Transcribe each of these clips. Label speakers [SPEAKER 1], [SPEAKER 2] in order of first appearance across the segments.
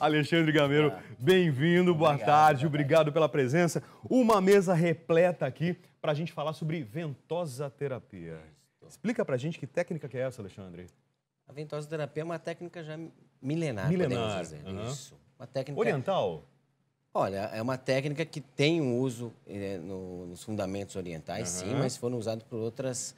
[SPEAKER 1] Alexandre Gameiro, é. bem-vindo, boa tarde, obrigado pela presença. Uma mesa repleta aqui para a gente falar sobre ventosa terapia. Explica para a
[SPEAKER 2] gente que técnica que é essa, Alexandre. A ventosa terapia é uma técnica já milenar, milenar. dizer. Uhum. Isso. Uma técnica... Oriental? Olha, é uma técnica que tem um uso é, no, nos fundamentos orientais, uhum. sim, mas foram usados por outras,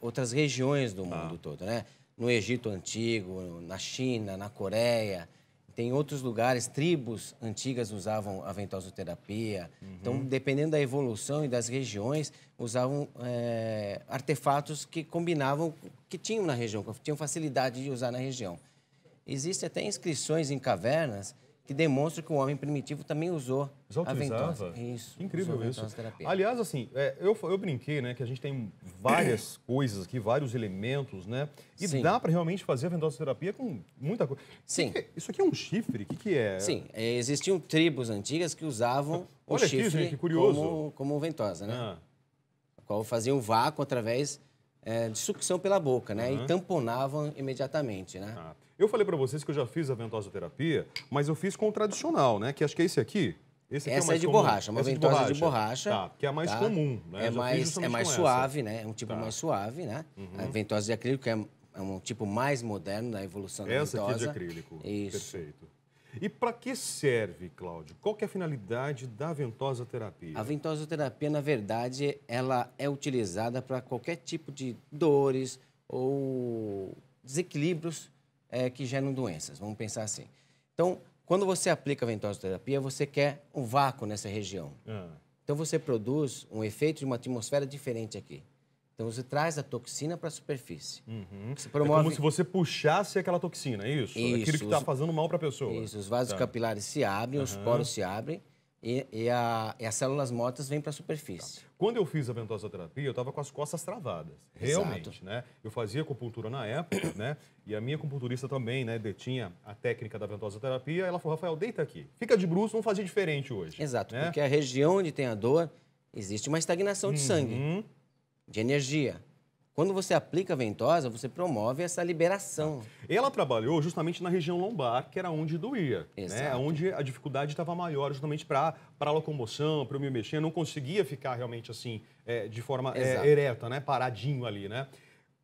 [SPEAKER 2] outras regiões do tá. mundo ah. todo, né? No Egito Antigo, na China, na Coreia, tem outros lugares, tribos antigas usavam a ventosoterapia. Uhum. Então, dependendo da evolução e das regiões, usavam é, artefatos que combinavam, que tinham na região, que tinham facilidade de usar na região. Existem até inscrições em cavernas que demonstra que o homem primitivo também usou a ventosa. Isso. incrível isso.
[SPEAKER 1] Aliás, assim, é, eu, eu brinquei, né, que a gente tem várias coisas aqui, vários elementos, né? E Sim. dá para realmente fazer a ventosa terapia com muita coisa. Sim. Que que, é, isso aqui é
[SPEAKER 2] um chifre? O que, que é? Sim, é, existiam tribos antigas que usavam Olha o chifre gente, que curioso. Como, como ventosa, né? Ah. Qual faziam o vácuo através é, de sucção pela boca, né? Uhum. E tamponavam imediatamente, né? Ah.
[SPEAKER 1] Eu falei para vocês que eu já fiz a ventosoterapia, mas eu fiz com o tradicional, né? Que acho que é esse aqui. Esse aqui é essa é, é de comum. borracha, uma essa é ventosa de borracha. De borracha tá, que é a mais tá? comum, né? É mais, é mais suave, essa.
[SPEAKER 2] né? É um tipo tá. mais suave, né? Uhum. A ventosa de acrílico é, é um tipo mais moderno da evolução essa da ventosa. Essa aqui é de acrílico. Isso.
[SPEAKER 1] Perfeito. E para que serve, Cláudio? Qual é a finalidade da ventosa terapia?
[SPEAKER 2] A ventosa terapia, na verdade, ela é utilizada para qualquer tipo de dores ou desequilíbrios é, que geram doenças, vamos pensar assim. Então, quando você aplica a ventosa terapia, você quer um vácuo nessa região. Ah. Então, você produz um efeito de uma atmosfera diferente aqui. Então você traz a toxina para a superfície. Uhum. Promove... É como se você puxasse aquela toxina, é isso? isso Aquilo que está os... fazendo mal para a pessoa. Isso, os vasos tá. capilares se abrem, uhum. os poros se abrem e, e, a, e as células mortas vêm para a superfície. Tá.
[SPEAKER 1] Quando eu fiz a ventosa terapia, eu estava com as costas travadas. Realmente, Exato. né? Eu fazia acupuntura na época, né? E a minha acupunturista também, né, detinha a técnica da ventosa terapia. Ela falou, Rafael, deita aqui.
[SPEAKER 2] Fica de bruxo, vamos fazer diferente hoje. Exato, né? porque a região onde tem a dor, existe uma estagnação de uhum. sangue de energia. Quando você aplica a ventosa, você promove essa liberação. Ela trabalhou justamente na região lombar, que era
[SPEAKER 1] onde doía, né? Exato. né? onde a dificuldade estava maior, justamente para a locomoção, para eu me mexer. não conseguia ficar realmente assim, é, de forma é, ereta, né? paradinho ali. Né?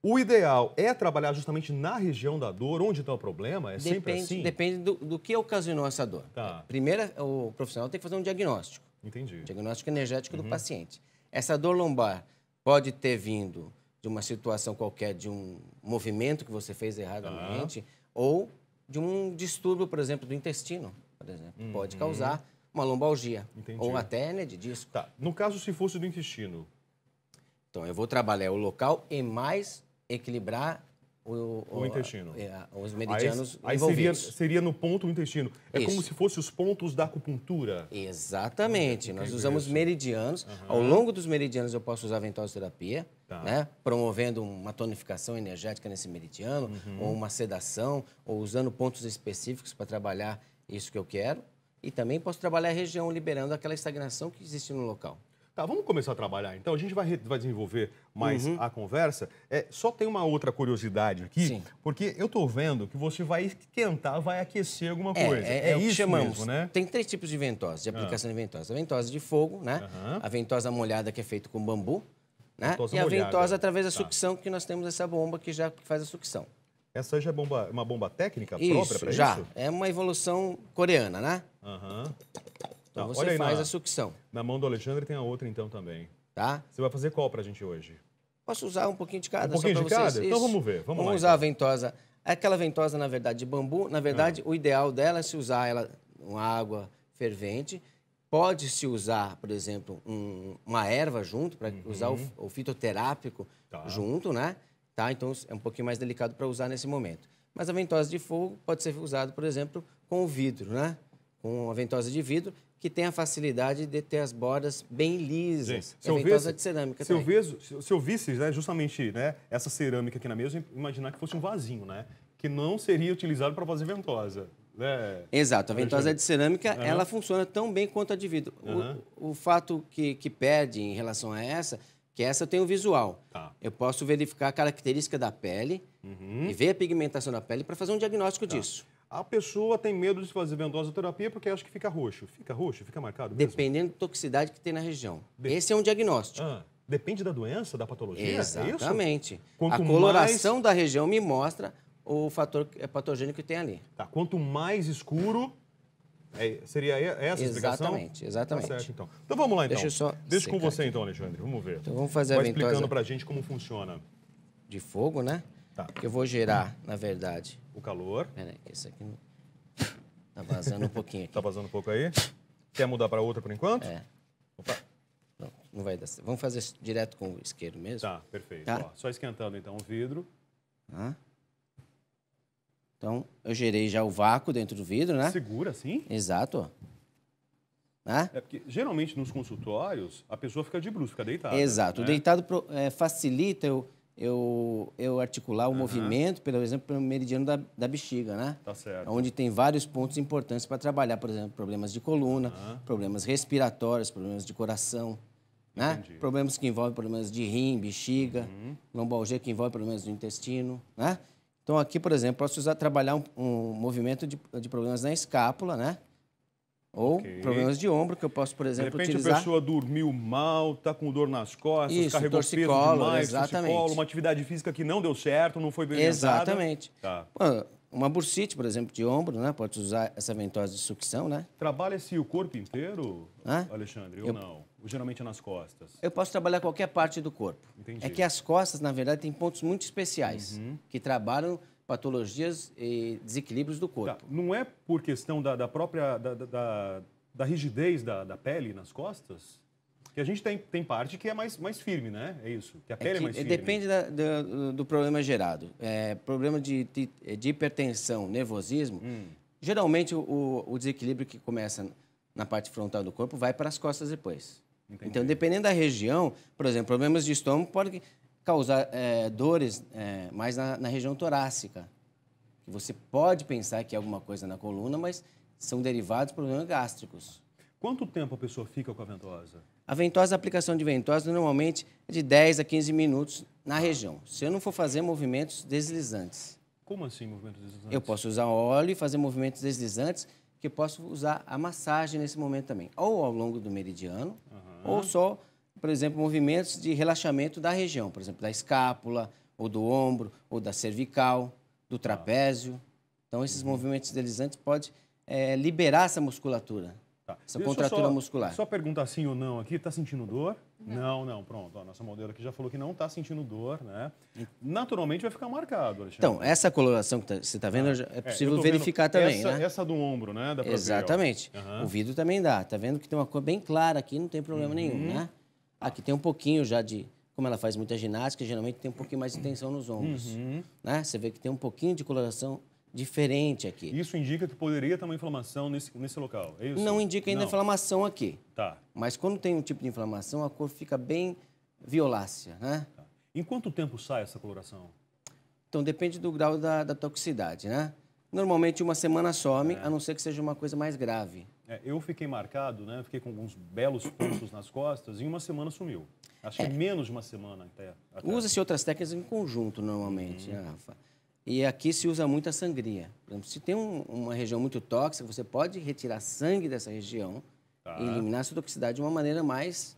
[SPEAKER 2] O ideal é trabalhar justamente na região da dor, onde está o problema? É depende, sempre assim? Depende do, do que ocasionou essa dor. Tá. Primeiro, o profissional tem que fazer um diagnóstico. Entendi. Diagnóstico energético uhum. do paciente. Essa dor lombar pode ter vindo de uma situação qualquer, de um movimento que você fez erradamente, uhum. ou de um distúrbio, por exemplo, do intestino, por exemplo. Uhum. Pode causar uma lombalgia.
[SPEAKER 1] Entendi. Ou até
[SPEAKER 2] hérnia né, de disco. Tá. No caso, se fosse do intestino. Então, eu vou trabalhar o local e mais equilibrar o, o, o intestino. É, os meridianos aí, aí seria,
[SPEAKER 1] seria, no ponto o intestino. É isso. como se fossem os pontos
[SPEAKER 2] da acupuntura. Exatamente. Hum, Nós usamos isso. meridianos. Uhum. Ao longo dos meridianos eu posso usar ventosa terapia, tá. né? promovendo uma tonificação energética nesse meridiano, uhum. ou uma sedação, ou usando pontos específicos para trabalhar isso que eu quero. E também posso trabalhar a região, liberando aquela estagnação que existe no local.
[SPEAKER 1] Tá, vamos começar a trabalhar então. A gente vai, vai desenvolver mais uhum. a conversa. É, só tem uma outra curiosidade aqui, Sim. porque eu estou vendo que você vai esquentar, vai aquecer alguma é, coisa. É, é, é, é isso chamamos. Mesmo,
[SPEAKER 2] né? Tem três tipos de ventosa, de ah. aplicação ah. de ventosa. A ventosa de fogo, né? Uhum. A ventosa molhada que é feita com bambu, né? Ventosa e a ventosa através da tá. sucção, que nós temos essa bomba que já faz a sucção. Essa já é bomba, uma bomba técnica isso, própria para isso? Já. É uma evolução coreana, né? Uhum. Então você faz na, a sucção. Na mão do Alexandre tem a outra então também. Tá? Você vai fazer qual pra gente hoje? Posso usar um pouquinho de cada? Um pouquinho de vocês? cada? Então Isso. Então vamos ver. Vamos, vamos lá, usar então. a ventosa. Aquela ventosa, na verdade, de bambu. Na verdade, ah. o ideal dela é se usar ela com água fervente. Pode-se usar, por exemplo, um, uma erva junto, para uhum. usar o, o fitoterápico tá. junto, né? Tá? Então é um pouquinho mais delicado para usar nesse momento. Mas a ventosa de fogo pode ser usada, por exemplo, com o vidro, né? Com a ventosa de vidro, que tem a facilidade de ter as bordas bem lisas, Gente, é feitosa de cerâmica se eu, vejo,
[SPEAKER 1] se eu visse né, justamente né, essa cerâmica aqui na mesa, imaginar que fosse um vasinho, né? Que não seria utilizado para fazer ventosa. Né.
[SPEAKER 2] Exato, a tá ventosa de cerâmica uhum. ela funciona tão bem quanto a de vidro. Uhum. O, o, fato que, que perde em relação a essa, que essa tem o visual. Tá. Eu posso verificar a característica da pele uhum. e ver a pigmentação da pele para fazer um diagnóstico tá. disso. A pessoa tem medo de fazer ventosa terapia porque acha que fica roxo. Fica roxo, fica marcado mesmo? Dependendo da toxicidade que tem na região. Esse é um diagnóstico. Ah, depende da doença,
[SPEAKER 1] da patologia? Exatamente. É isso?
[SPEAKER 2] Exatamente. a coloração mais... da região me mostra o fator é patogênico que tem ali. Tá, quanto mais escuro,
[SPEAKER 1] é, seria essa a explicação? Exatamente, tá exatamente. Tá certo, então. então vamos lá, então. Deixa eu então. só Deixa com você, aqui. então, Alexandre. Vamos ver. Então vamos fazer Vai a gente como funciona.
[SPEAKER 2] De fogo, né? Tá. eu vou gerar,
[SPEAKER 1] na verdade, o calor. Peraí, que isso aqui
[SPEAKER 2] tá vazando um pouquinho aqui. Tá vazando um pouco aí? Quer mudar para outra por enquanto? É. Opa. Não, não vai dar certo. Vamos fazer direto com o isqueiro mesmo? Tá, perfeito. Tá. Ó, só esquentando então o vidro. Tá. Então, eu gerei já o vácuo dentro do vidro, né? Segura, assim? Exato, né?
[SPEAKER 1] É porque geralmente nos consultórios a pessoa fica de bruxo, fica deitada. Exato. Né? O
[SPEAKER 2] deitado é, facilita eu eu, eu articular o uhum. movimento, pelo exemplo, pelo meridiano da, da bexiga, né? Tá certo. Onde tem vários pontos importantes para trabalhar, por exemplo, problemas de coluna, uhum. problemas respiratórios, problemas de coração, né? Problemas que envolvem problemas de rim, bexiga, uhum. lombalgia que envolve problemas do intestino, né? Então aqui, por exemplo, posso usar trabalhar um, um movimento de, de problemas na escápula, né? Ou okay. problemas de ombro, que eu posso, por exemplo, utilizar... De repente utilizar... a pessoa dormiu
[SPEAKER 1] mal, está com dor nas costas, Isso, carregou peso demais, exatamente. uma atividade física que não deu certo, não foi bem Exatamente. Tá.
[SPEAKER 2] Uma bursite, por exemplo, de ombro, né? Pode usar essa ventosa de sucção, né? Trabalha-se o corpo inteiro, Hã? Alexandre, eu... ou não? Geralmente é nas costas. Eu posso trabalhar qualquer parte do corpo. Entendi. É que as costas, na verdade, tem pontos muito especiais uhum. que trabalham patologias e desequilíbrios do corpo. Tá. Não é por
[SPEAKER 1] questão da, da própria da, da, da rigidez da pele nas costas? Que a gente tem, tem parte que é mais, mais firme, né? É isso. Que a é pele é, é mais firme. Depende
[SPEAKER 2] da, da, do problema gerado. É, problema de, de, de, hipertensão, nervosismo. Hum. Geralmente, o, o, desequilíbrio que começa na parte frontal do corpo vai para as costas depois. Entendi. Então, dependendo da região, por exemplo, problemas de estômago podem causar é, dores é, mais na, na, região torácica. Você pode pensar que é alguma coisa na coluna, mas são derivados por problemas gástricos.
[SPEAKER 1] Quanto tempo a pessoa fica com a ventosa?
[SPEAKER 2] A ventosa, a aplicação de ventosa normalmente é de 10 a 15 minutos na região, se eu não for fazer movimentos deslizantes.
[SPEAKER 1] Como assim movimentos deslizantes? Eu posso
[SPEAKER 2] usar óleo e fazer movimentos deslizantes, que posso usar a massagem nesse momento também, ou ao longo do meridiano, uhum. ou só por exemplo, movimentos de relaxamento da região, por exemplo, da escápula, ou do ombro, ou da cervical, do trapézio. Então, esses uhum. movimentos deslizantes podem é, liberar essa musculatura, tá. essa contratura só, muscular. Só
[SPEAKER 1] perguntar sim ou não aqui, está sentindo dor? Não, não, não pronto. A nossa modelo aqui já falou que não está sentindo dor, né? Naturalmente vai ficar marcado, Alexandre. Então,
[SPEAKER 2] essa coloração que tá, você está vendo ah, é, é possível é, verificar também, essa, né? Essa do ombro, né? Exatamente. Ver, uhum. O vidro também dá. Está vendo que tem uma cor bem clara aqui, não tem problema uhum. nenhum, né? Aqui tem um pouquinho já de. Como ela faz muita ginástica, geralmente tem um pouquinho mais de tensão nos ombros. Uhum. Né? Você vê que tem um pouquinho de coloração diferente aqui. Isso indica que poderia ter uma inflamação nesse, nesse local, é Não indica ainda Não. inflamação aqui. Tá. Mas quando tem um tipo de inflamação, a cor fica bem violácea, né? Tá. Em quanto tempo sai essa coloração? Então, depende do grau da, da toxicidade, né? Normalmente, uma semana some, é. a não ser que seja uma coisa mais grave.
[SPEAKER 1] É, eu fiquei marcado, né? Fiquei com alguns belos pontos nas costas e uma semana sumiu. Acho que é. menos de uma semana até. até.
[SPEAKER 2] Usa-se outras técnicas em conjunto, normalmente, né, Rafa. E aqui se usa muito a sangria. se tem um, uma região muito tóxica, você pode retirar sangue dessa região tá. e eliminar essa toxicidade de uma maneira mais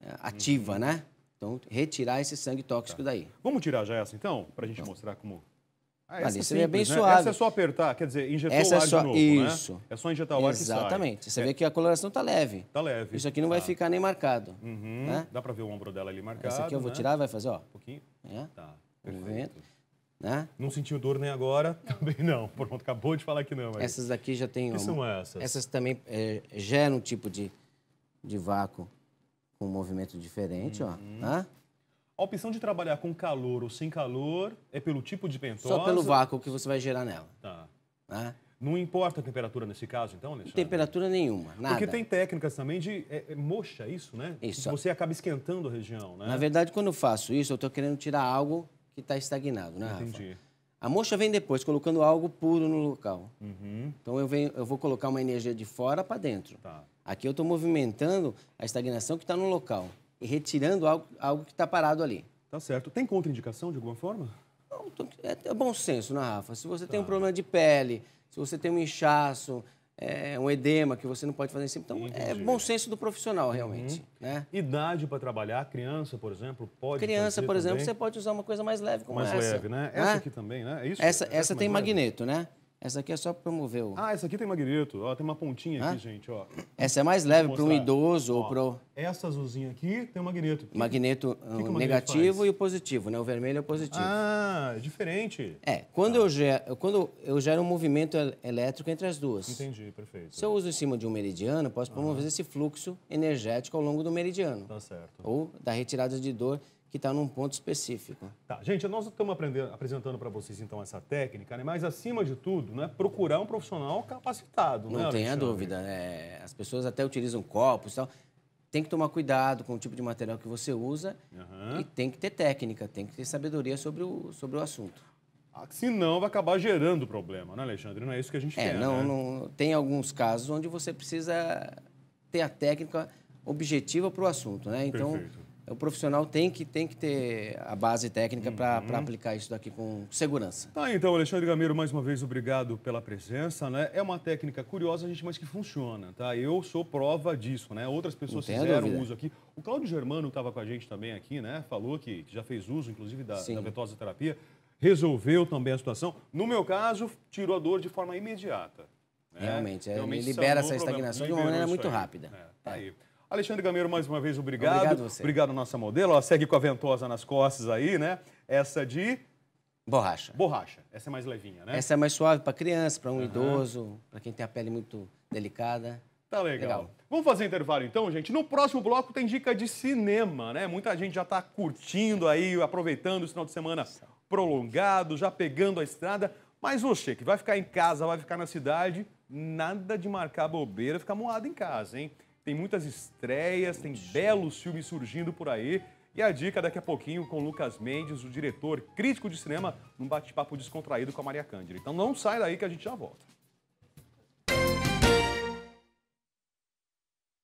[SPEAKER 2] é, ativa, uhum. né? Então, retirar esse sangue tóxico tá. daí. Vamos tirar já essa, então, para a gente então. mostrar como ah, Mano, é é bem né? suave. Essa é
[SPEAKER 1] só apertar, quer dizer, injetar essa o é ar é só, novo, né? isso. Né? É só injetar o Exatamente. ar Exatamente.
[SPEAKER 2] Você é. vê que a coloração está leve. Está leve. Isso aqui não vai tá. ficar nem marcado. Uhum. Né? Dá para ver o ombro dela ali marcado. Essa aqui eu vou né? tirar, vai fazer, ó. Um pouquinho. É. Tá. Perfeito. Né?
[SPEAKER 1] Não sentiu dor nem agora? Não. Também não. Pronto, acabou de falar que não. Aí. Essas
[SPEAKER 2] aqui já tem... Que são essas? Essas também é, geram um tipo de, de vácuo com um movimento diferente, uhum. ó. Tá?
[SPEAKER 1] A opção de trabalhar com calor ou sem calor
[SPEAKER 2] é pelo tipo de pentola. Só pelo vácuo que você vai gerar nela. Tá. Né? Não importa a temperatura nesse caso, então, Alexandre? Temperatura nenhuma, nada. Porque tem
[SPEAKER 1] técnicas também de é, é, mocha, é isso, né? Isso. Você acaba esquentando a região, né? Na
[SPEAKER 2] verdade, quando eu faço isso, eu estou querendo tirar algo que está estagnado, né, Entendi. Rafa? A mocha vem depois, colocando algo puro no local. Uhum. Então, eu, venho, eu vou colocar uma energia de fora para dentro. Tá. Aqui eu estou movimentando a estagnação que está no local e retirando algo, algo que está parado ali. Tá
[SPEAKER 1] certo. Tem contraindicação de alguma forma?
[SPEAKER 2] Não, é, é, bom senso, né, Rafa? Se você tá. tem um tá. problema de pele, se você tem um inchaço, é, um edema que você não pode fazer em então é Entendi. é bom senso do profissional, realmente. Uhum. Né?
[SPEAKER 1] Idade para trabalhar, criança, por exemplo, pode Criança, por também. exemplo, você
[SPEAKER 2] pode usar uma coisa mais leve como mais essa. Mais leve, né? né? Essa ah? aqui também, né? É isso? Essa, essa, essa tem magneto, leve? né? Essa aqui é só para promover o... Ah, essa
[SPEAKER 1] aqui tem magneto.
[SPEAKER 2] Ó, tem uma pontinha Hã? aqui, gente. Ó. Essa é mais leve para um idoso ó, ou para...
[SPEAKER 1] Essa azulzinha aqui tem um magneto.
[SPEAKER 2] Magneto que que o magneto negativo faz? e o positivo, né? O vermelho é o positivo.
[SPEAKER 1] Ah, é diferente.
[SPEAKER 2] É, quando, ah. eu, gero, quando eu gero um movimento elétrico entre as duas. Entendi, perfeito. Se eu uso em cima de um meridiano, posso promover ah. esse fluxo energético ao longo do meridiano. Tá certo. Ou da retirada de dor que está num ponto específico. Tá, gente, nós estamos
[SPEAKER 1] apresentando para vocês então essa técnica, né? mas acima de tudo, né, procurar um profissional
[SPEAKER 2] capacitado.
[SPEAKER 1] Né, não né, tenha Alexandre? dúvida,
[SPEAKER 2] né? as pessoas até utilizam copos e tal. Tem que tomar cuidado com o tipo de material que você usa uhum. e tem que ter técnica, tem que ter sabedoria sobre o, sobre o assunto. Ah, senão vai acabar gerando problema, né, Alexandre? Não é isso que a gente é, quer. Não, né? não, tem alguns casos onde você precisa ter a técnica objetiva para o assunto, né? Então, Perfeito é, o profissional tem que, tem que ter a base técnica uhum. para aplicar isso daqui com segurança.
[SPEAKER 1] Tá, então, Alexandre Gameiro, mais uma vez, obrigado pela presença. Né? É uma técnica curiosa, gente, mas que funciona. Tá? Eu
[SPEAKER 2] sou prova disso, né?
[SPEAKER 1] Outras pessoas fizeram uso aqui. O Cláudio Germano estava com a gente também aqui, né? Falou que, já fez uso, inclusive, da, Sim. da vetosa terapia. Resolveu também a situação. No meu caso, tirou a dor de forma imediata. Né? Realmente, é, Realmente libera essa estagnação de uma maneira muito rápida.
[SPEAKER 2] É, tá é. aí.
[SPEAKER 1] Alexandre Gameiro, mais uma vez, obrigado. Obrigado você. Obrigado, nossa modelo. Ela segue com a ventosa nas costas aí, né? Essa de...
[SPEAKER 2] Borracha. Borracha.
[SPEAKER 1] Essa é mais levinha, né? Essa é
[SPEAKER 2] mais suave para criança, para um uhum. idoso, para quem tem a pele muito delicada.
[SPEAKER 1] Tá legal. legal. Vamos fazer intervalo então, gente? No próximo bloco tem dica de cinema, né? Muita gente já está curtindo aí, aproveitando esse final de semana prolongado, já pegando a estrada. Mas você que vai ficar em casa, vai ficar na cidade, nada de marcar bobeira, ficar moado em casa, hein? tem muitas estreias, tem belos filmes surgindo por aí. E a dica daqui a pouquinho com Lucas Mendes, o diretor crítico de cinema, num bate-papo descontraído com a Maria Cândida. Então não sai daí que a gente já volta.